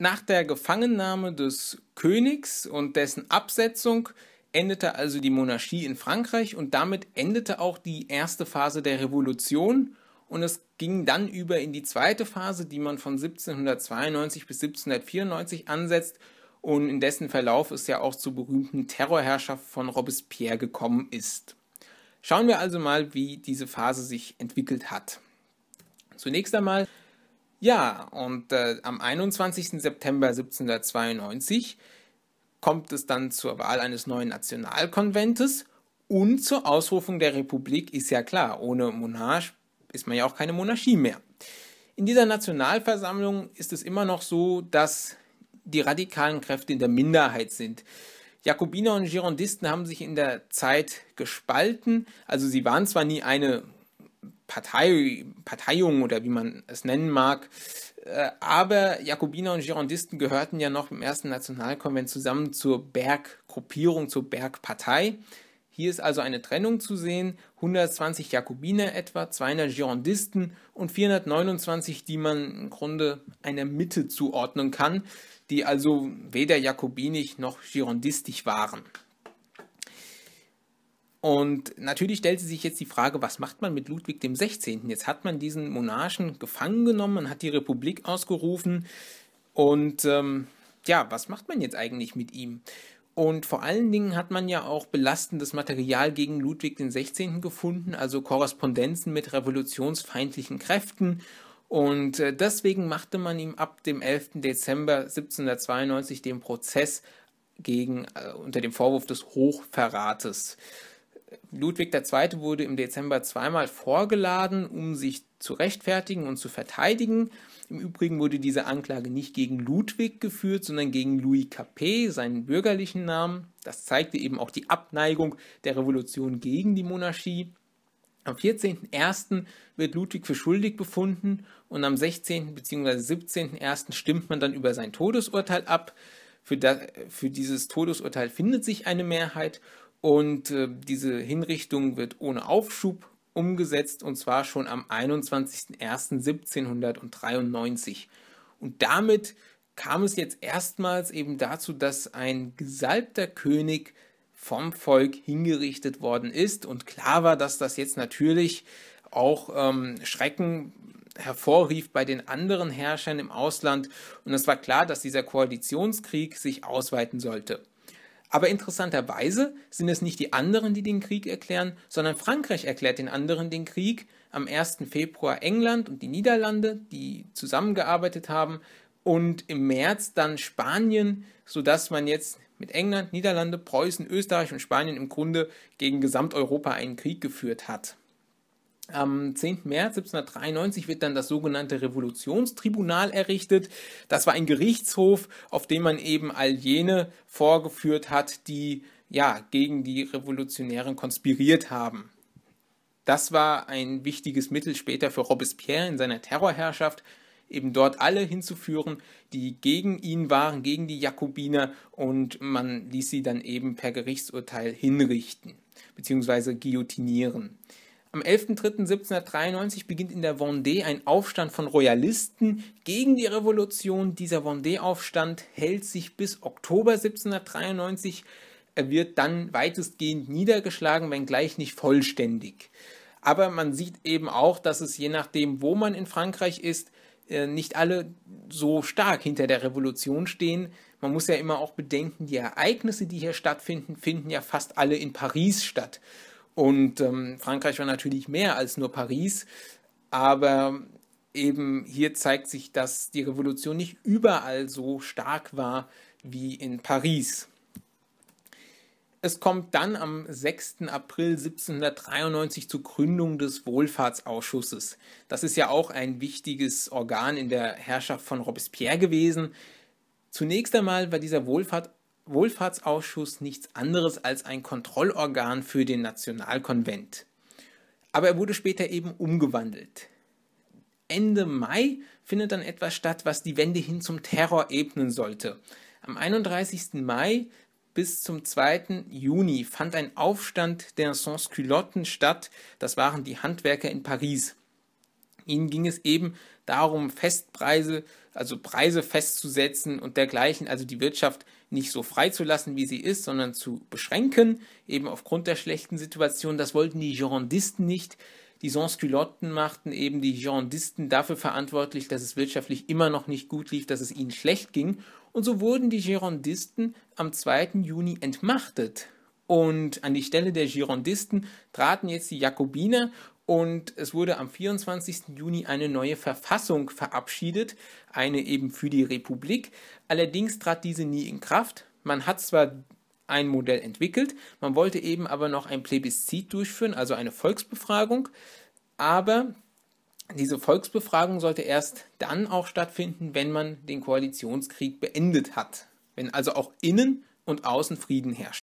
Nach der Gefangennahme des Königs und dessen Absetzung endete also die Monarchie in Frankreich und damit endete auch die erste Phase der Revolution und es ging dann über in die zweite Phase, die man von 1792 bis 1794 ansetzt und in dessen Verlauf es ja auch zur berühmten Terrorherrschaft von Robespierre gekommen ist. Schauen wir also mal, wie diese Phase sich entwickelt hat. Zunächst einmal ja, und äh, am 21. September 1792 kommt es dann zur Wahl eines neuen Nationalkonventes und zur Ausrufung der Republik, ist ja klar, ohne Monarch ist man ja auch keine Monarchie mehr. In dieser Nationalversammlung ist es immer noch so, dass die radikalen Kräfte in der Minderheit sind. Jakobiner und Girondisten haben sich in der Zeit gespalten, also sie waren zwar nie eine Partei, Parteiung oder wie man es nennen mag. Äh, aber Jakobiner und Girondisten gehörten ja noch im ersten Nationalkonvent zusammen zur Berggruppierung, zur Bergpartei. Hier ist also eine Trennung zu sehen. 120 Jakobiner etwa, 200 Girondisten und 429, die man im Grunde einer Mitte zuordnen kann, die also weder jakobinisch noch girondistisch waren. Und natürlich stellt sich jetzt die Frage, was macht man mit Ludwig dem 16.? Jetzt hat man diesen Monarchen gefangen genommen, man hat die Republik ausgerufen und ähm, ja, was macht man jetzt eigentlich mit ihm? Und vor allen Dingen hat man ja auch belastendes Material gegen Ludwig den 16. gefunden, also Korrespondenzen mit revolutionsfeindlichen Kräften. Und äh, deswegen machte man ihm ab dem 11. Dezember 1792 den Prozess gegen, äh, unter dem Vorwurf des Hochverrates. Ludwig II. wurde im Dezember zweimal vorgeladen, um sich zu rechtfertigen und zu verteidigen. Im Übrigen wurde diese Anklage nicht gegen Ludwig geführt, sondern gegen Louis Capet, seinen bürgerlichen Namen. Das zeigte eben auch die Abneigung der Revolution gegen die Monarchie. Am 14.01. wird Ludwig für schuldig befunden und am 16. bzw. 17.01. stimmt man dann über sein Todesurteil ab. Für, das, für dieses Todesurteil findet sich eine Mehrheit und äh, diese Hinrichtung wird ohne Aufschub umgesetzt und zwar schon am 21.01.1793. Und damit kam es jetzt erstmals eben dazu, dass ein gesalbter König vom Volk hingerichtet worden ist. Und klar war, dass das jetzt natürlich auch ähm, Schrecken hervorrief bei den anderen Herrschern im Ausland. Und es war klar, dass dieser Koalitionskrieg sich ausweiten sollte. Aber interessanterweise sind es nicht die anderen, die den Krieg erklären, sondern Frankreich erklärt den anderen den Krieg. Am 1. Februar England und die Niederlande, die zusammengearbeitet haben, und im März dann Spanien, sodass man jetzt mit England, Niederlande, Preußen, Österreich und Spanien im Grunde gegen Gesamteuropa einen Krieg geführt hat. Am 10. März 1793 wird dann das sogenannte Revolutionstribunal errichtet. Das war ein Gerichtshof, auf dem man eben all jene vorgeführt hat, die ja gegen die Revolutionären konspiriert haben. Das war ein wichtiges Mittel später für Robespierre in seiner Terrorherrschaft, eben dort alle hinzuführen, die gegen ihn waren, gegen die Jakobiner und man ließ sie dann eben per Gerichtsurteil hinrichten bzw. guillotinieren. Am 11.03.1793 beginnt in der Vendée ein Aufstand von Royalisten gegen die Revolution. Dieser Vendée-Aufstand hält sich bis Oktober 1793. Er wird dann weitestgehend niedergeschlagen, wenngleich nicht vollständig. Aber man sieht eben auch, dass es je nachdem, wo man in Frankreich ist, äh, nicht alle so stark hinter der Revolution stehen. Man muss ja immer auch bedenken, die Ereignisse, die hier stattfinden, finden ja fast alle in Paris statt. Und ähm, Frankreich war natürlich mehr als nur Paris, aber eben hier zeigt sich, dass die Revolution nicht überall so stark war wie in Paris. Es kommt dann am 6. April 1793 zur Gründung des Wohlfahrtsausschusses. Das ist ja auch ein wichtiges Organ in der Herrschaft von Robespierre gewesen. Zunächst einmal war dieser Wohlfahrtsausschuss Wohlfahrtsausschuss nichts anderes als ein Kontrollorgan für den Nationalkonvent. Aber er wurde später eben umgewandelt. Ende Mai findet dann etwas statt, was die Wende hin zum Terror ebnen sollte. Am 31. Mai bis zum 2. Juni fand ein Aufstand der sans culottes statt. Das waren die Handwerker in Paris. Ihnen ging es eben darum, Festpreise, also Preise festzusetzen und dergleichen, also die Wirtschaft nicht so freizulassen, wie sie ist, sondern zu beschränken, eben aufgrund der schlechten Situation. Das wollten die Girondisten nicht. Die Sans-Culottes machten eben die Girondisten dafür verantwortlich, dass es wirtschaftlich immer noch nicht gut lief, dass es ihnen schlecht ging. Und so wurden die Girondisten am 2. Juni entmachtet. Und an die Stelle der Girondisten traten jetzt die Jakobiner und es wurde am 24. Juni eine neue Verfassung verabschiedet, eine eben für die Republik. Allerdings trat diese nie in Kraft. Man hat zwar ein Modell entwickelt, man wollte eben aber noch ein Plebiszit durchführen, also eine Volksbefragung, aber diese Volksbefragung sollte erst dann auch stattfinden, wenn man den Koalitionskrieg beendet hat, wenn also auch innen und außen Frieden herrscht.